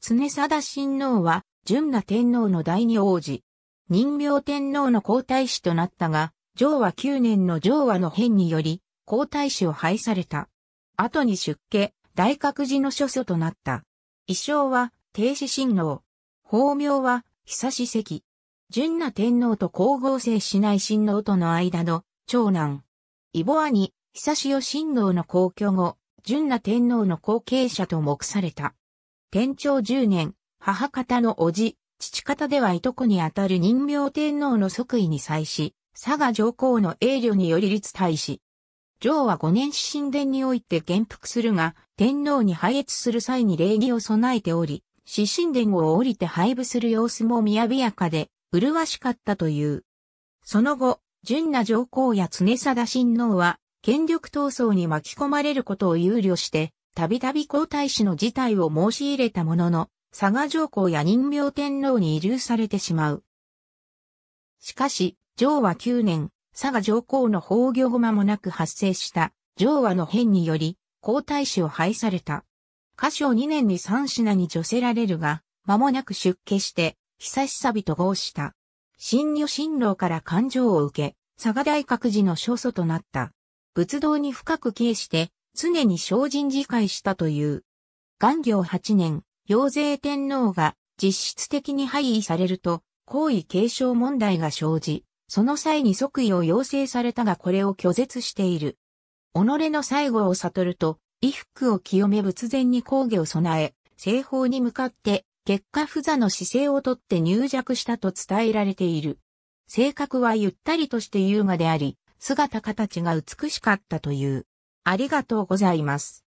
常貞親王は、純奈天皇の第二王子。任明天皇の皇太子となったが、上和9年の上和の変により、皇太子を廃された。後に出家、大覚寺の諸祖となった。衣装は、定子親王。法名は、久し関。純奈天皇と皇后制しない親王との間の、長男。イボアに、久しを親王の皇居後、純奈天皇の後継者と目された。天長十年、母方の叔父、父方ではいとこにあたる人名天皇の即位に際し、佐賀上皇の栄慮により立大使。上は五年神殿において元服するが、天皇に拝謁する際に礼儀を備えており、死神殿を降りて配布する様子も雅やかで、麗しかったという。その後、純な上皇や常貞親王は、権力闘争に巻き込まれることを憂慮して、たびたび皇太子の事態を申し入れたものの、佐賀上皇や人形天皇に遺留されてしまう。しかし、上和9年、佐賀上皇の崩御後間もなく発生した上和の変により、皇太子を廃された。歌唱2年に3品に除せられるが、間もなく出家して、久しさびと合した。新女新郎から感情を受け、佐賀大覚寺の所祖となった。仏道に深く帰して、常に精進自戒したという。元行8年、陽勢天皇が実質的に廃位されると、皇位継承問題が生じ、その際に即位を要請されたがこれを拒絶している。己の最後を悟ると、衣服を清め仏前に工義を備え、西方に向かって、結果不座の姿勢をとって入弱したと伝えられている。性格はゆったりとして優雅であり、姿形が美しかったという。ありがとうございます。